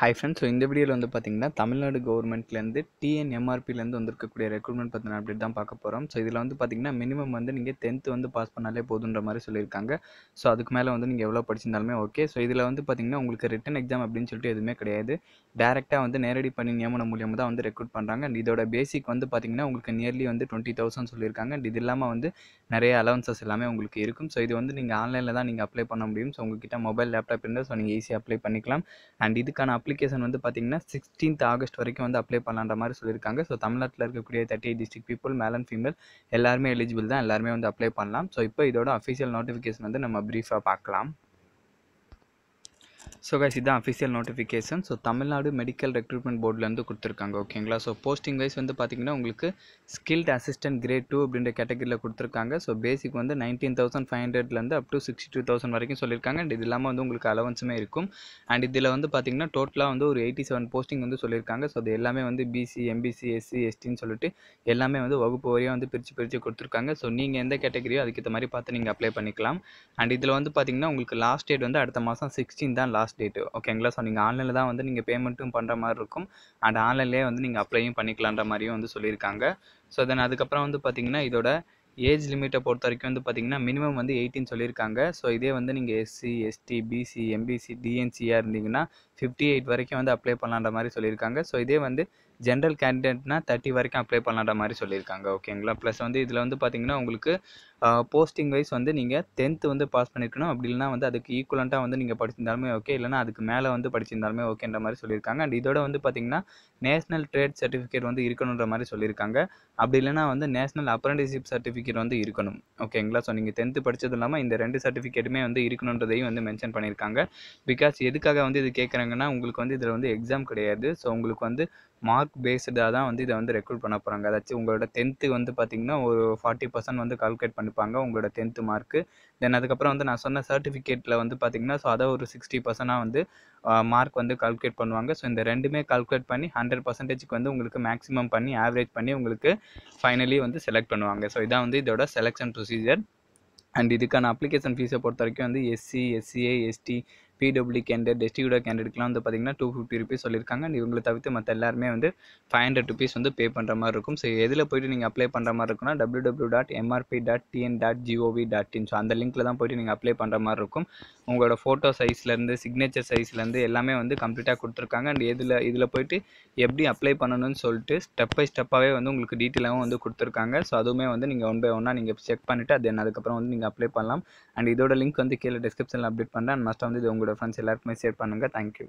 hi friends so இந்த வீடியோவில் வந்து பார்த்திங்கன்னா தமிழ்நாடு கவர்மெண்ட்லேருந்து டிஎன்எம்ஆர்பிலேருந்து வந்திருக்கக்கூடிய ரெக்ரூட்மெண்ட் பற்றின அப்டேட் தான் பார்க்க போகிறோம் ஸோ இதில் வந்து பார்த்திங்கன்னா மினிமம் வந்து நீங்கள் டென்த்து வந்து பாஸ் பண்ணாலே போதுன்ற மாதிரி சொல்லியிருக்காங்க ஸோ அதுக்கு மேலே வந்து நீங்கள் எவ்வளோ படிச்சிருந்தாலுமே ஓகே ஸோ இதில் வந்து பார்த்திங்கன்னா உங்களுக்கு ரிட்டன் எக்ஸாம் அப்படின்னு சொல்லிட்டு எதுவுமே கிடையாது டேரெக்டாக வந்து நேரடி பண்ணி நியமனம் மூலியமாக தான் வந்து ரெக்ரூட் பண்ணுறாங்க அண்ட் இதோட பேசிக் வந்து பார்த்திங்கன்னா உங்களுக்கு நியர்லி வந்து டுவெண்ட்டி தௌசண்ட் சொல்லியிருக்காங்க அண்ட் இது இல்லாமல் வந்து நிறைய அலவன்சஸ் எல்லாமே உங்களுக்கு இருக்கும் ஸோ இது வந்து நீங்கள் ஆன்லைனில் தான் நீங்கள் அப்ளை பண்ண முடியும் ஸோ உங்ககிட்ட மொபைல் லேப்டாப் இருந்தால் ஸோ நீங்கள் ஈஸியாக அப்ளை பண்ணிக்கலாம் அண்ட் இதுக்கான அப்ளிகேஷன் வந்து பார்த்தீங்கன்னா சிக்ஸ்டீன்த் ஆகஸ்ட் வரைக்கும் வந்து அப்ளை பண்ணலான்ற மாதிரி சொல்லியிருக்காங்க ஸோ தமிழ்நாட்டில் இருக்கக்கூடிய thirty eight district people male and female எல்லாருமே எலிஜிபிள் தான் எல்லாருமே வந்து அப்ளை பண்ணலாம் ஸோ இப்போ இதோட அஃபிஷியல் நோட்டிஃபிகேஷன் வந்து நம்ம ப்ரீஃபாக பார்க்கலாம் ஸோ கைஸ் இதான் official notification so Tamil Nadu medical recruitment போர்ட்லேருந்து கொடுத்துருக்காங்க ஓகேங்களா ஸோ போஸ்டிங் வைஸ் வந்து பார்த்திங்கன்னா உங்களுக்கு ஸ்கில்ட் அசிஸ்டன்ட் கிரேட் டூ அப்படின்ற கேட்டகரியில் கொடுத்துருக்காங்க ஸோ பேசிக் வந்து நைன்டீன் தௌசண்ட் ஃபைவ் ஹண்ட்ரட்லேருந்து up to sixty two thousand வரைக்கும் சொல்லியிருக்காங்க அண்ட் இது இல்லாமல் வந்து உங்களுக்கு அலவன்ஸுமே இருக்கும் அண்ட் இதில் வந்து பார்த்திங்கன்னா டோட்டலாக வந்து ஒரு எயிட்டி செவன் போஸ்டிங் வந்து சொல்லியிருக்காங்க ஸோ அது எல்லாமே வந்து பிசி எம்பிசி எஸ்சி எஸ்டின்னு சொல்லிட்டு எல்லாமே வந்து வகுப்பு வரையும் வந்து பிரித்து பிரித்து கொடுத்துருக்காங்க ஸோ நீங்கள் எந்த கேட்டகரியோ அதுக்கேற்ற மாதிரி பார்த்து நீங்கள் அப்ளை பண்ணிக்கலாம் அண்ட் இதில் வந்து பார்த்திங்கன்னா உங்களுக்கு லாஸ்ட் டேட் வந்து அடுத்த மாதம் சிக்ஸ்டீன் தான் லாஸ்ட் லாஸ்ட் டேட்டு ஓகேங்களா ஸோ நீங்கள் ஆன்லைனில் தான் வந்து நீங்கள் பேமெண்ட்டும் பண்ணுற மாதிரி இருக்கும் அண்ட் ஆன்லைன்லேயே வந்து நீங்கள் அப்ளையும் பண்ணிக்கலான்ற மாதிரியும் வந்து சொல்லியிருக்காங்க ஸோ தென் அதுக்கப்புறம் வந்து பார்த்தீங்கன்னா இதோட ஏஜ் லிமிட்டை பொறுத்த வரைக்கும் வந்து பார்த்தீங்கன்னா மினிமம் வந்து எயிட்டின்னு சொல்லியிருக்காங்க ஸோ இதே வந்து நீங்கள் எஸ்சி எஸ்டி பிசி எம்பிசி டிஎன்சியாக இருந்தீங்கன்னா ஃபிஃப்டி எயிட் வரைக்கும் வந்து அப்ளை பண்ணலான்ற மாதிரி சொல்லியிருக்காங்க ஸோ இதே வந்து ஜென்ரல் கேண்டிடேட்னா தேர்ட்டி வரைக்கும் அப்ளை பண்ணலான்ற மாதிரி சொல்லியிருக்காங்க ஓகேங்களா ப்ளஸ் வந்து இதில் வந்து பார்த்தீங்கன்னா உங்களுக்கு போஸ்டிங் வைஸ் வந்து நீங்கள் டென்த்து வந்து பாஸ் பண்ணியிருக்கணும் அப்படி இல்லைனா வந்து அதுக்கு ஈக்குவலண்ட்டாக வந்து நீங்கள் படிச்சிருந்தாலுமே ஓகே இல்லைனா அதுக்கு மேலே வந்து படிச்சிருந்தாலுமே ஓகேன்ற மாதிரி சொல்லியிருக்காங்க அண்ட் இதோட வந்து பார்த்தீங்கன்னா நேஷனல் ட்ரேட் சர்டிஃபிகேட் வந்து இருக்கணுன்ற மாதிரி சொல்லியிருக்காங்க அப்படி இல்லைனா வந்து நேஷனல் அப்ரண்டிஷிப் சர்டிஃபிகேட் வந்து இருக்கணும் ஓகேங்களா ஸோ நீங்கள் டென்த்து படித்தது இல்லாமல் இந்த ரெண்டு சர்டிஃபிகேட்டுமே வந்து இருக்கணுன்றதையும் வந்து மென்ஷன் பண்ணியிருக்காங்க பிகாஸ் எதுக்காக வந்து இது கேட்குறாங்க பண்ணுறாங்கன்னா உங்களுக்கு வந்து இதில் வந்து எக்ஸாம் கிடையாது ஸோ உங்களுக்கு வந்து மார்க் பேஸ்டாக தான் வந்து இதை வந்து ரெக்ரூட் பண்ண போகிறாங்க அதாச்சும் உங்களோட டென்த்து வந்து பார்த்திங்கன்னா ஒரு ஃபார்ட்டி பர்சன்ட் வந்து கால்குலேட் பண்ணிப்பாங்க உங்களோட டென்த்து மார்க்கு தென் அதுக்கப்புறம் வந்து நான் சொன்ன சர்டிஃபிகேட்டில் வந்து பார்த்திங்கன்னா ஸோ அதை ஒரு சிக்ஸ்டி பர்சனாக வந்து மார்க் வந்து கால்குலேட் பண்ணுவாங்க ஸோ இந்த ரெண்டுமே கால்குலேட் பண்ணி ஹண்ட்ரட் பர்சன்டேஜ்க்கு வந்து உங்களுக்கு மேக்ஸிமம் பண்ணி ஆவரேஜ் பண்ணி உங்களுக்கு ஃபைனலி வந்து செலக்ட் பண்ணுவாங்க ஸோ இதான் வந்து இதோட செலெக்ஷன் ப்ரொசீஜர் அண்ட் இதுக்கான அப்ளிகேஷன் ஃபீஸை பொறுத்த வரைக்கும் வந்து SC SCA ST PW candidate destitute கேண்டட்க்குலாம் வந்து பார்த்திங்கன்னா டூ ஃபிஃப்டி ருபீஸ் சொல்லியிருக்காங்க அண்ட் இவங்களை தவிர்த்து மற்ற எல்லாருமே வந்து ஃபைவ் ஹண்ட்ரட் ருபீஸ் வந்து பே பண்ணுற மாதிரி இருக்கும் ஸோ எதில் போய்ட்டு நீங்கள் அப்ளை பண்ணுற மாதிரி இருக்குன்னா W W dot MRB dot TN dot GOV dot in so அந்த லிங்க்கில் தான் போய்ட்டு நீங்கள் அப்ளை பண்ணுற மாதிரி இருக்கும் உங்களோட ஃபோட்டோ சைஸ்லேருந்து சிக்னேச்சர் சைஸ்லேருந்து எல்லாமே வந்து கம்ப்ளீட்டாக கொடுத்துருக்காங்க அண்ட் எதில் இதில் போய்ட்டு எப்படி அப்ளை பண்ணணும்னு சொல்லிட்டு ஸ்டெப் பை ஸ்டெப்பாகவே வந்து உங்களுக்கு டீட்டெயிலாகவும் வந்து கொடுத்துருக்காங்க ஸோ அதுவுமே வந்து நீங்கள் ஒன் பை ஒன்னாக நீங்கள் செக் பண்ணிவிட்டு அது அதுக்கப்புறம் வந்து நீங்கள் அப்ளை பண்ணலாம் அண்ட் இதோட லிங்க் வந்து கீழே டிஸ்கிரிப்ஷனில் அப்டேட் பண்ணுறேன் அண்ட் மஸ்ட்டாக வந்து இது உங்களுக்கு உங்களோட ஃப்ரெண்ட்ஸ் எல்லாருக்குமே ஷேர் பண்ணுங்கள் தேங்க்யூ